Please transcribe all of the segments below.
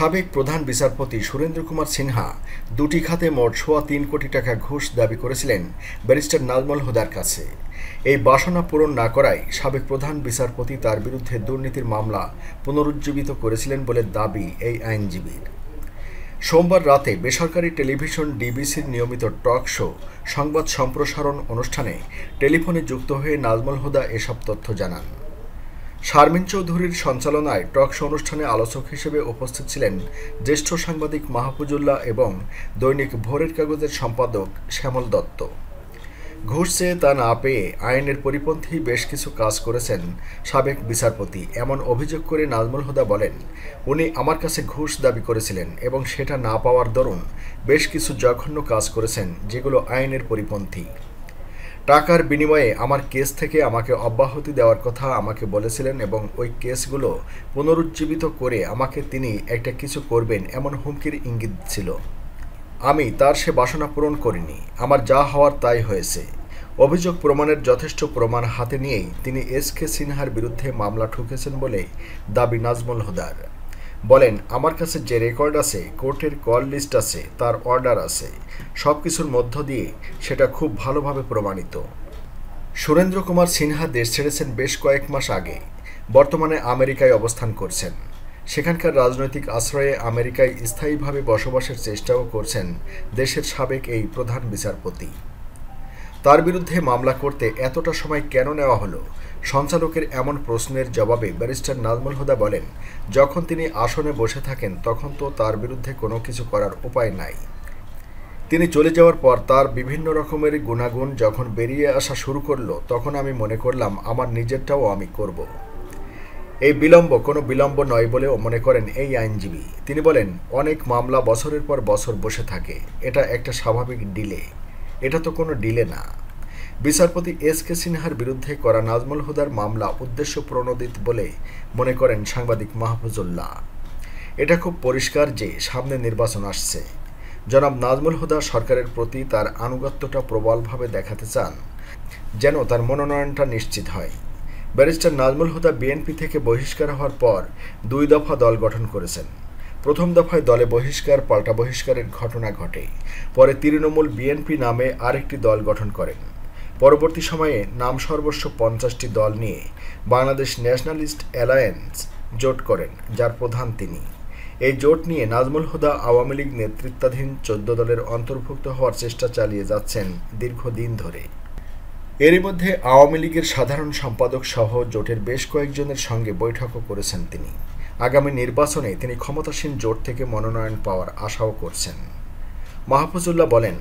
সাবেক প্রধান বিচারপতি সুরেন্দ্র কুমার সিনহা দুটি খাতে মোট সোয়া তিন কোটি টাকা ঘুষ দাবি করেছিলেন ব্যারিস্টার নাজমল হুদার কাছে এই বাসনা পূরণ না করায় সাবেক প্রধান বিচারপতি তার বিরুদ্ধে দুর্নীতির মামলা পুনরুজ্জীবিত করেছিলেন বলে দাবি এই আইনজীবীর সোমবার রাতে বেসরকারি টেলিভিশন ডিবিসির নিয়মিত টক শো সংবাদ সম্প্রসারণ অনুষ্ঠানে টেলিফোনে যুক্ত হয়ে নাজমল হুদা এসব তথ্য জানান শারমিন চৌধুরীর সঞ্চালনায় শো অনুষ্ঠানে আলোচক হিসেবে উপস্থিত ছিলেন জ্যেষ্ঠ সাংবাদিক মাহফুজুল্লাহ এবং দৈনিক ভোরের কাগজের সম্পাদক শ্যামল দত্ত ঘুষ চেয়ে তা না পেয়ে আইনের পরিপন্থী বেশ কিছু কাজ করেছেন সাবেক বিচারপতি এমন অভিযোগ করে নাজমুল হুদা বলেন উনি আমার কাছে ঘুষ দাবি করেছিলেন এবং সেটা না পাওয়ার দরুন বেশ কিছু জঘন্য কাজ করেছেন যেগুলো আইনের পরিপন্থী টাকার বিনিময়ে আমার কেস থেকে আমাকে অব্যাহতি দেওয়ার কথা আমাকে বলেছিলেন এবং ওই কেসগুলো পুনরুজ্জীবিত করে আমাকে তিনি একটা কিছু করবেন এমন হুমকির ইঙ্গিত ছিল আমি তার সে বাসনা পূরণ করিনি আমার যা হওয়ার তাই হয়েছে অভিযোগ প্রমাণের যথেষ্ট প্রমাণ হাতে নিয়েই তিনি এস কে সিনহার বিরুদ্ধে মামলা ঠুকেছেন বলে দাবি নাজমুল হুদার বলেন আমার কাছে যে রেকর্ড আছে কোর্টের কল লিস্ট আছে তার অর্ডার আছে সব কিছুর মধ্য দিয়ে সেটা খুব ভালোভাবে প্রমাণিত সুরেন্দ্র কুমার সিনহা দেশ ছেড়েছেন বেশ কয়েক মাস আগে বর্তমানে আমেরিকায় অবস্থান করছেন সেখানকার রাজনৈতিক আশ্রয়ে আমেরিকায় স্থায়ীভাবে বসবাসের চেষ্টাও করছেন দেশের সাবেক এই প্রধান বিচারপতি তার বিরুদ্ধে মামলা করতে এতটা সময় কেন নেওয়া হলো সঞ্চালকের এমন প্রশ্নের জবাবে ব্যারিস্টার নাজমুল হুদা বলেন যখন তিনি আসনে বসে থাকেন তখন তো তার বিরুদ্ধে কোনো কিছু করার উপায় নাই তিনি চলে যাওয়ার পর তার বিভিন্ন রকমের গুণাগুণ যখন বেরিয়ে আসা শুরু করলো তখন আমি মনে করলাম আমার নিজেরটাও আমি করব এই বিলম্ব কোনো বিলম্ব নয় বলেও মনে করেন এই আইনজীবী তিনি বলেন অনেক মামলা বছরের পর বছর বসে থাকে এটা একটা স্বাভাবিক ডিলে এটা তো কোনো ডিলে না বিচারপতি এস কে সিনহার বিরুদ্ধে করা নাজমুল হুদার মামলা উদ্দেশ্য প্রণোদিত বলে মনে করেন সাংবাদিক মাহফুজুল্লাহ এটা খুব পরিষ্কার যে সামনে নির্বাচন আসছে জনাব নাজমুল হুদা সরকারের প্রতি তার আনুগত্যটা প্রবলভাবে দেখাতে চান যেন তার মনোনয়নটা নিশ্চিত হয় ব্যারিস্টার নাজমুল হুদা বিএনপি থেকে বহিষ্কার হওয়ার পর দুই দফা দল গঠন করেছেন প্রথম দফায় দলে বহিষ্কার পাল্টা বহিষ্কারের ঘটনা ঘটে পরে তৃণমূল বিএনপি নামে আরেকটি দল গঠন করেন পরবর্তী সময়ে নাম সর্বস্ব পঞ্চাশটি দল নিয়ে বাংলাদেশ ন্যাশনালিস্ট অ্যালায়েন্স জোট করেন যার প্রধান তিনি এই জোট নিয়ে নাজমুল হুদা আওয়ামী লীগ নেতৃত্বাধীন চোদ্দ দলের অন্তর্ভুক্ত হওয়ার চেষ্টা চালিয়ে যাচ্ছেন দীর্ঘদিন ধরে এরই মধ্যে আওয়ামী লীগের সাধারণ সম্পাদক সহ জোটের বেশ কয়েকজনের সঙ্গে বৈঠকও করেছেন তিনি আগামী নির্বাচনে তিনি ক্ষমতাসীন জোট থেকে মনোনয়ন পাওয়ার আশাও করছেন মাহফুজুল্লাহ বলেন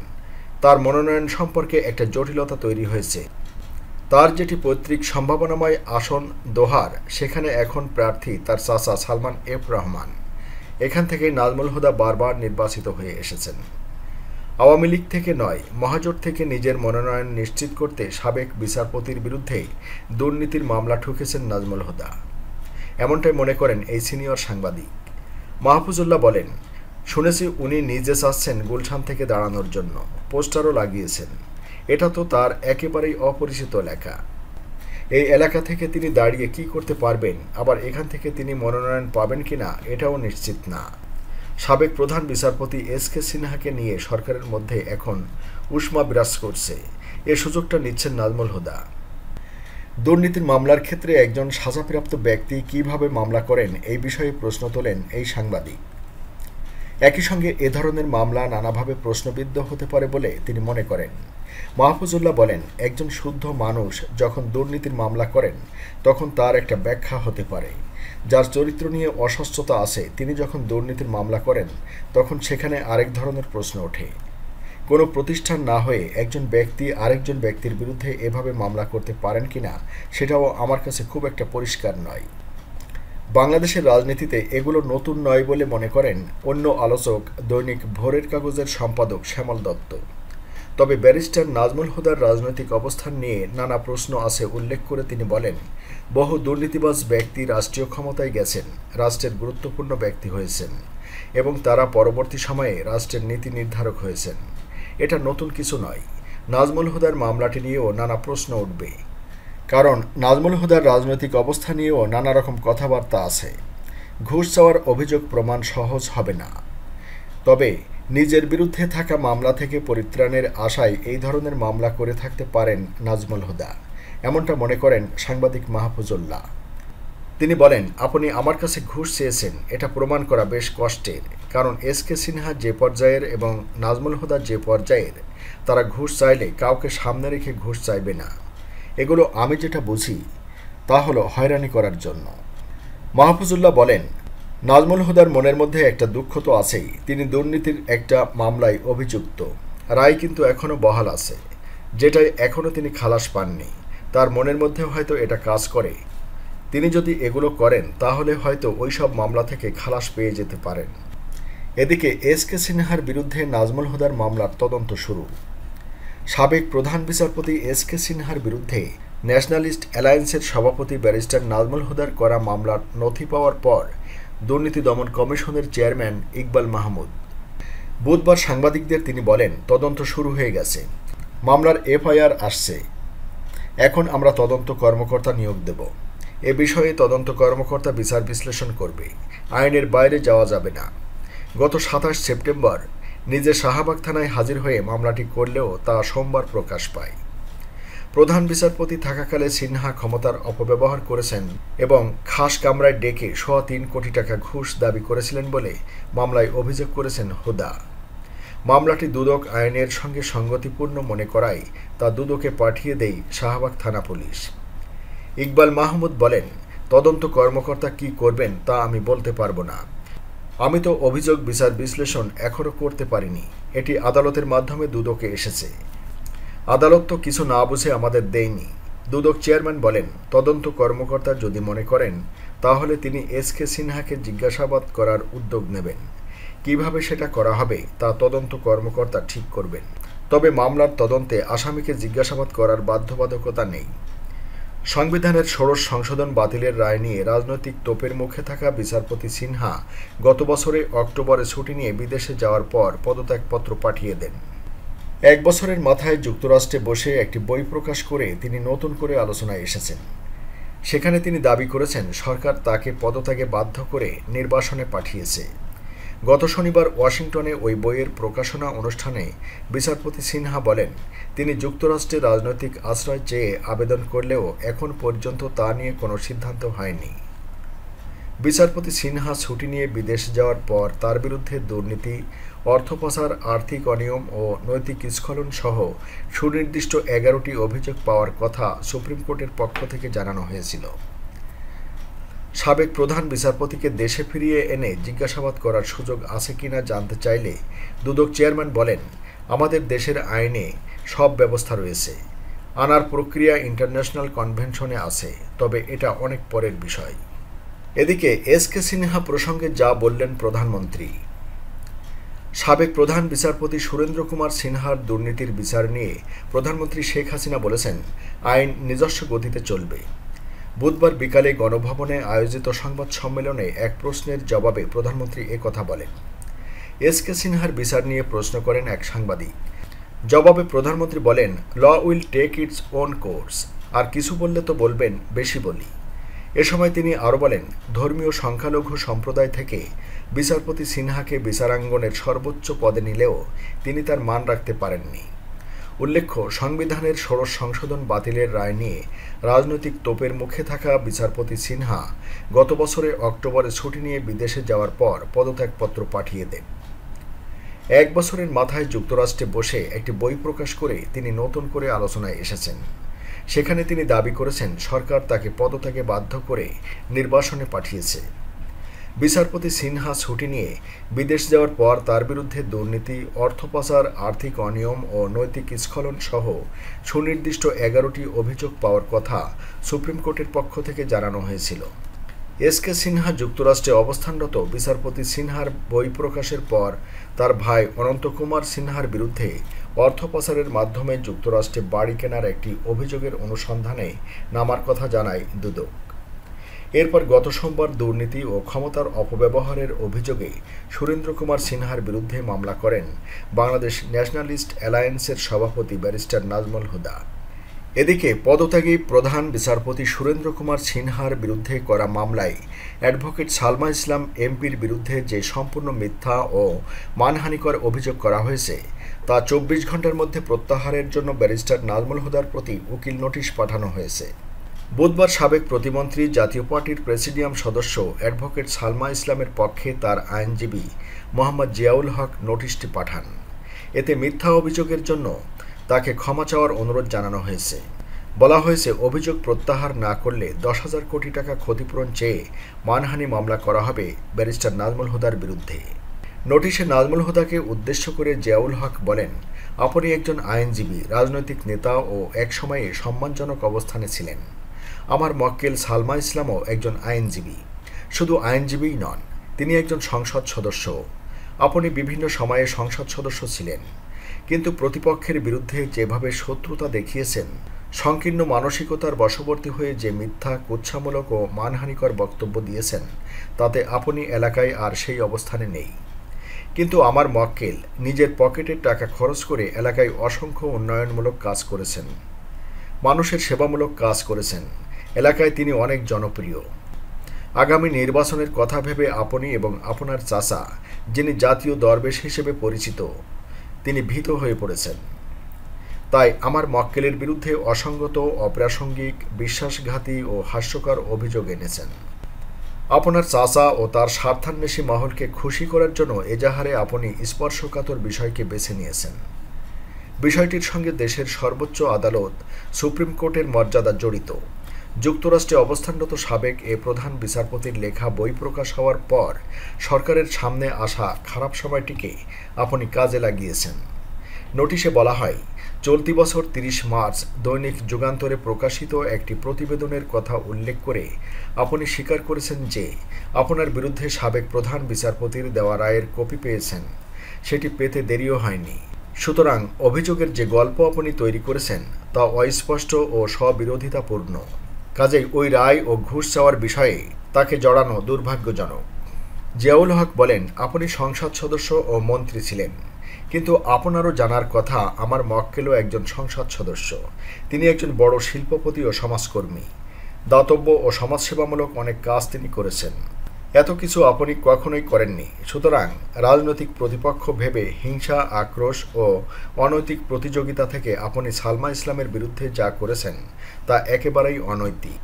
তার মনোনয়ন সম্পর্কে একটা জটিলতা তৈরি হয়েছে তার যেটি পৈতৃক সম্ভাবনাময় আসন দোহার সেখানে এখন প্রার্থী তার চাচা সালমান এফ রহমান এখান থেকে নাজমুল হুদা বারবার নির্বাচিত হয়ে এসেছেন আওয়ামী লীগ থেকে নয় মহাজোট থেকে নিজের মনোনয়ন নিশ্চিত করতে সাবেক বিচারপতির বিরুদ্ধে দুর্নীতির মামলা ঠুকেছেন নাজমুল হুদা এমনটাই মনে করেন এই সিনিয়র সাংবাদিক মাহফুজুল্লাহ বলেন শুনেছি উনি নিজে চাচ্ছেন গুলশান থেকে দাঁড়ানোর জন্য পোস্টারও লাগিয়েছেন এটা তো তার একেবারেই অপরিচিত এলাকা এই এলাকা থেকে তিনি দাঁড়িয়ে কি করতে পারবেন আবার এখান থেকে তিনি মনোনয়ন পাবেন কি না এটাও নিশ্চিত না সাবেক প্রধান বিচারপতি এস কে সিনহাকে নিয়ে সরকারের মধ্যে এখন উষ্মা বিরাজ করছে এ সুযোগটা নিচ্ছেন নাজমুল হুদা দুর্নীতির মামলার ক্ষেত্রে একজন সাজাপ্রাপ্ত ব্যক্তি কিভাবে মামলা করেন এই বিষয়ে প্রশ্ন তোলেন এই সাংবাদিক একই সঙ্গে এ ধরনের মামলা নানাভাবে প্রশ্নবিদ্ধ হতে পারে বলে তিনি মনে করেন মাহফুজুল্লাহ বলেন একজন শুদ্ধ মানুষ যখন দুর্নীতির মামলা করেন তখন তার একটা ব্যাখ্যা হতে পারে যার চরিত্র নিয়ে অস্বচ্ছতা আছে তিনি যখন দুর্নীতির মামলা করেন তখন সেখানে আরেক ধরনের প্রশ্ন ওঠে কোনো প্রতিষ্ঠান না হয়ে একজন ব্যক্তি আরেকজন ব্যক্তির বিরুদ্ধে এভাবে মামলা করতে পারেন কিনা সেটাও আমার কাছে খুব একটা পরিষ্কার নয় বাংলাদেশের রাজনীতিতে এগুলো নতুন নয় বলে মনে করেন অন্য আলোচক দৈনিক ভোরের কাগজের সম্পাদক শ্যামল দত্ত তবে ব্যারিস্টার নাজমুল হুদার রাজনৈতিক অবস্থান নিয়ে নানা প্রশ্ন আছে উল্লেখ করে তিনি বলেন বহু দুর্নীতিবাজ ব্যক্তি রাষ্ট্রীয় ক্ষমতায় গেছেন রাষ্ট্রের গুরুত্বপূর্ণ ব্যক্তি হয়েছেন এবং তারা পরবর্তী সময়ে রাষ্ট্রের নীতি নির্ধারক হয়েছেন এটা নতুন কিছু নয় নাজমুল হুদার মামলাটি নিয়েও নানা প্রশ্ন উঠবে কারণ নাজমুল হুদার রাজনৈতিক অবস্থা নিয়েও নানা রকম কথাবার্তা আছে ঘুষ চাওয়ার অভিযোগ প্রমাণ সহজ হবে না তবে নিজের বিরুদ্ধে থাকা মামলা থেকে পরিত্রাণের আশায় এই ধরনের মামলা করে থাকতে পারেন নাজমুল হুদা এমনটা মনে করেন সাংবাদিক মাহফুজুল্লাহ তিনি বলেন আপনি আমার কাছে ঘুষ চেয়েছেন এটা প্রমাণ করা বেশ কষ্টের কারণ এস কে সিনহা যে পর্যায়ের এবং নাজমুল হুদা যে পর্যায়ের তারা ঘুষ চাইলে কাউকে সামনে রেখে ঘুষ চাইবে না এগুলো আমি যেটা বুঝি তা হলো হয়রানি করার জন্য মাহফুজুল্লাহ বলেন নাজমুল হুদার মনের মধ্যে একটা দুঃখ তো আছেই তিনি দুর্নীতির একটা মামলায় অভিযুক্ত রায় কিন্তু এখনও বহাল আছে যেটাই এখনও তিনি খালাস পাননি তার মনের মধ্যে হয়তো এটা কাজ করে তিনি যদি এগুলো করেন তাহলে হয়তো ওই সব মামলা থেকে খালাস পেয়ে যেতে পারেন এদিকে এস কে সিনহার বিরুদ্ধে নাজমুল হুদার মামলার তদন্ত শুরু সাবেক প্রধান বিচারপতি এস কে সিনহার বিরুদ্ধে ন্যাশনালিস্ট অ্যালায়েন্সের সভাপতি ব্যারিস্টার নাজমুল হুদার করা মামলার নথি পাওয়ার পর দুর্নীতি দমন কমিশনের চেয়ারম্যান ইকবাল মাহমুদ বুধবার সাংবাদিকদের তিনি বলেন তদন্ত শুরু হয়ে গেছে মামলার এফআইআর আসছে এখন আমরা তদন্ত কর্মকর্তা নিয়োগ দেব এ বিষয়ে তদন্ত কর্মকর্তা বিচার বিশ্লেষণ করবে আইনের বাইরে যাওয়া যাবে না গত সাতাশ সেপ্টেম্বর নিজে শাহবাগ থানায় হাজির হয়ে মামলাটি করলেও তা সোমবার প্রকাশ পায় প্রধান বিচারপতি থাকাকালে সিনহা ক্ষমতার অপব্যবহার করেছেন এবং খাস কামরায় ডেকে সোয়া তিন কোটি টাকা ঘুষ দাবি করেছিলেন বলে মামলায় অভিযোগ করেছেন হুদা মামলাটি দুদক আইনের সঙ্গে সঙ্গতিপূর্ণ মনে করায় তা দুদকে পাঠিয়ে দেই শাহবাগ থানা পুলিশ ইকবাল মাহমুদ বলেন তদন্ত কর্মকর্তা কি করবেন তা আমি বলতে পারবো না আমি তো অভিযোগ বিচার বিশ্লেষণ এখনও করতে পারিনি এটি আদালতের মাধ্যমে দুদকে এসেছে আদালত তো কিছু না বুঝে আমাদের দেয়নি দুদক চেয়ারম্যান বলেন তদন্ত কর্মকর্তা যদি মনে করেন তাহলে তিনি এস কে সিনহাকে জিজ্ঞাসাবাদ করার উদ্যোগ নেবেন কিভাবে সেটা করা হবে তা তদন্ত কর্মকর্তা ঠিক করবেন তবে মামলার তদন্তে আসামিকে জিজ্ঞাসাবাদ করার বাধ্যবাধকতা নেই সংবিধানের ষোড়শ সংশোধন বাতিলের রায় নিয়ে রাজনৈতিক তোপের মুখে থাকা বিচারপতি সিনহা গত বছরে অক্টোবরে ছুটি নিয়ে বিদেশে যাওয়ার পর পদত্যাগপত্র পাঠিয়ে দেন এক বছরের মাথায় যুক্তরাষ্ট্রে বসে একটি বই প্রকাশ করে তিনি নতুন করে আলোচনায় এসেছেন সেখানে তিনি দাবি করেছেন সরকার তাকে পদত্যাগে বাধ্য করে নির্বাসনে পাঠিয়েছে গত শনিবার ওয়াশিংটনে ওই বইয়ের প্রকাশনা অনুষ্ঠানে বিচারপতি সিনহা বলেন তিনি যুক্তরাষ্ট্রে রাজনৈতিক আশ্রয় চেয়ে আবেদন করলেও এখন পর্যন্ত তা নিয়ে কোনো সিদ্ধান্ত হয়নি বিচারপতি সিনহা ছুটি নিয়ে বিদেশ যাওয়ার পর তার বিরুদ্ধে দুর্নীতি অর্থপাচার আর্থিক অনিয়ম ও নৈতিক স্খলন সহ সুনির্দিষ্ট এগারোটি অভিযোগ পাওয়ার কথা সুপ্রিম কোর্টের পক্ষ থেকে জানানো হয়েছিল সাবেক প্রধান বিচারপতিকে দেশে ফিরিয়ে এনে জিজ্ঞাসাবাদ করার সুযোগ আছে কিনা জানতে চাইলে দুদক চেয়ারম্যান বলেন আমাদের দেশের আইনে সব ব্যবস্থা রয়েছে আনার প্রক্রিয়া ইন্টারন্যাশনাল কনভেনশনে আছে তবে এটা অনেক পরের বিষয় এদিকে এস কে সিনহা প্রসঙ্গে যা বললেন প্রধানমন্ত্রী সাবেক প্রধান বিচারপতি সুরেন্দ্র কুমার সিনহার দুর্নীতির বিচার নিয়ে প্রধানমন্ত্রী শেখ হাসিনা বলেছেন আইন নিজস্ব গতিতে চলবে বুধবার বিকালে গণভবনে আয়োজিত সংবাদ সম্মেলনে এক প্রশ্নের জবাবে প্রধানমন্ত্রী কথা বলেন এস কে সিনহার বিচার নিয়ে প্রশ্ন করেন এক সাংবাদিক জবাবে প্রধানমন্ত্রী বলেন law will take its own course আর কিছু বললে তো বলবেন বেশি বলি এ সময় তিনি আরও বলেন ধর্মীয় সংখ্যালঘু সম্প্রদায় থেকে বিচারপতি সিনহাকে বিচারাঙ্গনের সর্বোচ্চ পদে নিলেও তিনি তার মান রাখতে পারেননি উল্লেখ্য সংবিধানের ষোড়শ সংশোধন বাতিলের রায় নিয়ে রাজনৈতিক তোপের মুখে থাকা বিচারপতি সিনহা গত বছরে অক্টোবরে ছুটি নিয়ে বিদেশে যাওয়ার পর পদত্যাগপত্র পাঠিয়ে দেন এক বছরের মাথায় যুক্তরাষ্ট্রে বসে একটি বই প্রকাশ করে তিনি নতুন করে আলোচনায় এসেছেন সেখানে তিনি দাবি করেছেন সরকার তাকে পদত্যাগে বাধ্য করে নির্বাসনে পাঠিয়েছে বিচারপতি সিনহা ছুটি নিয়ে বিদেশ যাওয়ার পর তার বিরুদ্ধে দুর্নীতি অর্থ পাচার আর্থিক অনিয়ম ও নৈতিক স্খলন সহ সুনির্দিষ্ট এগারোটি অভিযোগ পাওয়ার কথা সুপ্রিম কোর্টের পক্ষ থেকে জানানো হয়েছিল এস কে সিনহা যুক্তরাষ্ট্রে অবস্থানরত বিচারপতি সিনহার বই প্রকাশের পর তার ভাই অনন্ত কুমার সিনহার বিরুদ্ধে অর্থ পাচারের মাধ্যমে যুক্তরাষ্ট্রে বাড়ি কেনার একটি অভিযোগের অনুসন্ধানে নামার কথা জানায় দুদক এরপর গত সোমবার দুর্নীতি ও ক্ষমতার অপব্যবহারের অভিযোগে সুরেন্দ্র কুমার সিনহার বিরুদ্ধে মামলা করেন বাংলাদেশ ন্যাশনালিস্ট অ্যালায়েন্সের সভাপতি ব্যারিস্টার নাজমুল হুদা এদিকে পদত্যাগী প্রধান বিচারপতি সুরেন্দ্র কুমার সিনহার বিরুদ্ধে করা মামলায় অ্যাডভোকেট সালমা ইসলাম এমপির বিরুদ্ধে যে সম্পূর্ণ মিথ্যা ও মানহানিকর অভিযোগ করা হয়েছে তা চব্বিশ ঘন্টার মধ্যে প্রত্যাহারের জন্য ব্যারিস্টার নাজমুল হুদার প্রতি উকিল নোটিশ পাঠানো হয়েছে বুধবার সাবেক প্রতিমন্ত্রী জাতীয় পার্টির প্রেসিডিয়াম সদস্য অ্যাডভোকেট সালমা ইসলামের পক্ষে তার আইনজীবী মোহাম্মদ জিয়াউল হক নোটিশটি পাঠান এতে মিথ্যা অভিযোগের জন্য তাকে ক্ষমা চাওয়ার অনুরোধ জানানো হয়েছে বলা হয়েছে অভিযোগ প্রত্যাহার না করলে দশ হাজার কোটি টাকা ক্ষতিপূরণ চেয়ে মানহানি মামলা করা হবে ব্যারিস্টার নাজমুল হুদার বিরুদ্ধে নোটিশে নাজমুল হুদাকে উদ্দেশ্য করে জিয়াউল হক বলেন আপনি একজন আইনজীবী রাজনৈতিক নেতা ও একসময়ে সম্মানজনক অবস্থানে ছিলেন আমার মক্কেল সালমা ইসলামও একজন আইনজীবী শুধু আইনজীবীই নন তিনি একজন সংসদ সদস্য আপনি বিভিন্ন সময়ে সংসদ সদস্য ছিলেন কিন্তু প্রতিপক্ষের বিরুদ্ধে যেভাবে শত্রুতা দেখিয়েছেন সংকীর্ণ মানসিকতার বশবর্তী হয়ে যে মিথ্যা কুচ্ছামূলক ও মানহানিকর বক্তব্য দিয়েছেন তাতে আপনি এলাকায় আর সেই অবস্থানে নেই কিন্তু আমার মক্কেল নিজের পকেটের টাকা খরচ করে এলাকায় অসংখ্য উন্নয়নমূলক কাজ করেছেন মানুষের সেবামূলক কাজ করেছেন এলাকায় তিনি অনেক জনপ্রিয় আগামী নির্বাচনের কথা ভেবে আপনি এবং আপনার চাচা যিনি জাতীয় দরবেশ হিসেবে পরিচিত তিনি ভীত হয়ে পড়েছেন তাই আমার মক্কেলের বিরুদ্ধে অসঙ্গত অপ্রাসঙ্গিক বিশ্বাসঘাতী ও হাস্যকর অভিযোগ এনেছেন আপনার চাচা ও তার স্বার্থান্বেষী মহলকে খুশি করার জন্য এজাহারে আপনি স্পর্শকাতর বিষয়কে বেছে নিয়েছেন বিষয়টির সঙ্গে দেশের সর্বোচ্চ আদালত সুপ্রিম কোর্টের মর্যাদা জড়িত যুক্তরাষ্ট্রে অবস্থানরত সাবেক এ প্রধান বিচারপতির লেখা বই প্রকাশ হওয়ার পর সরকারের সামনে আসা খারাপ সময়টিকে আপনি কাজে লাগিয়েছেন নোটিশে বলা হয় চলতি বছর তিরিশ মার্চ দৈনিক যুগান্তরে প্রকাশিত একটি প্রতিবেদনের কথা উল্লেখ করে আপনি স্বীকার করেছেন যে আপনার বিরুদ্ধে সাবেক প্রধান বিচারপতির দেওয়া রায়ের কপি পেয়েছেন সেটি পেতে দেরিও হয়নি সুতরাং অভিযোগের যে গল্প আপনি তৈরি করেছেন তা অস্পষ্ট ও স্ববিরোধিতাপূর্ণ কাজেই ওই রায় ও ঘুষ চাওয়ার বিষয়ে তাকে জড়ানো দুর্ভাগ্যজনক জিয়াউল হক বলেন আপনি সংসদ সদস্য ও মন্ত্রী ছিলেন কিন্তু আপনারও জানার কথা আমার মক্কেলও একজন সংসদ সদস্য তিনি একজন বড় শিল্পপতি ও সমাজকর্মী দাতব্য ও সমাজসেবামূলক অনেক কাজ তিনি করেছেন এত কিছু আপনি কখনোই করেননি সুতরাং রাজনৈতিক প্রতিপক্ষ ভেবে হিংসা আক্রোশ ও অনৈতিক প্রতিযোগিতা থেকে আপনি সালমা ইসলামের বিরুদ্ধে যা করেছেন তা একেবারেই অনৈতিক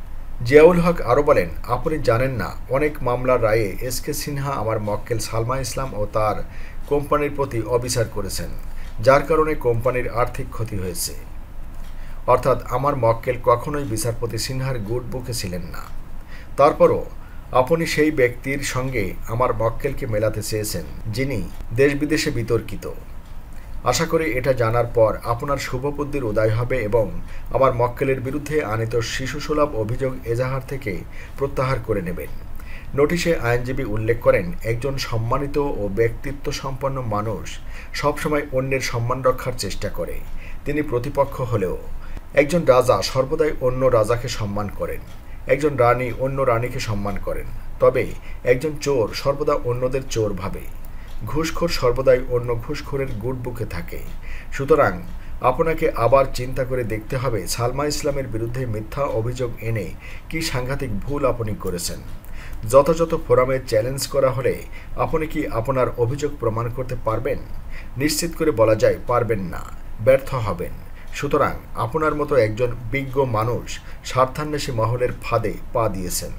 জিয়াউল হক আরও বলেন আপনি জানেন না অনেক মামলার রায়ে এস কে সিনহা আমার মক্কেল সালমা ইসলাম ও তার কোম্পানির প্রতি অবিচার করেছেন যার কারণে কোম্পানির আর্থিক ক্ষতি হয়েছে অর্থাৎ আমার মক্কেল কখনোই বিচারপতি সিনহার গুড বুকে ছিলেন না তারপরও আপনি সেই ব্যক্তির সঙ্গে আমার মক্কেলকে মেলাতে চেয়েছেন যিনি দেশ বিদেশে বিতর্কিত আশা করি এটা জানার পর আপনার শুভবুদ্ধির উদয় হবে এবং আমার মক্কেলের বিরুদ্ধে আনিত শিশু সুলভ অভিযোগ এজাহার থেকে প্রত্যাহার করে নেবেন নোটিশে আইনজীবী উল্লেখ করেন একজন সম্মানিত ও ব্যক্তিত্ব সম্পন্ন মানুষ সবসময় অন্যের সম্মান রক্ষার চেষ্টা করে তিনি প্রতিপক্ষ হলেও একজন রাজা সর্বদাই অন্য রাজাকে সম্মান করেন একজন রানী অন্য রানীকে সম্মান করেন তবে একজন চোর সর্বদা অন্যদের চোর ভাবে ঘুষখোর সর্বদাই অন্য ঘুষখোরের বুকে থাকে সুতরাং আপনাকে আবার চিন্তা করে দেখতে হবে সালমা ইসলামের বিরুদ্ধে মিথ্যা অভিযোগ এনে কি সাংঘাতিক ভুল আপনি করেছেন যথাযথ ফোরামে চ্যালেঞ্জ করা হলে আপনি কি আপনার অভিযোগ প্রমাণ করতে পারবেন নিশ্চিত করে বলা যায় পারবেন না ব্যর্থ হবেন সুতরাং আপনার মতো একজন বিজ্ঞ মানুষ স্বার্থান্বেষী মহলের ফাঁদে পা দিয়েছেন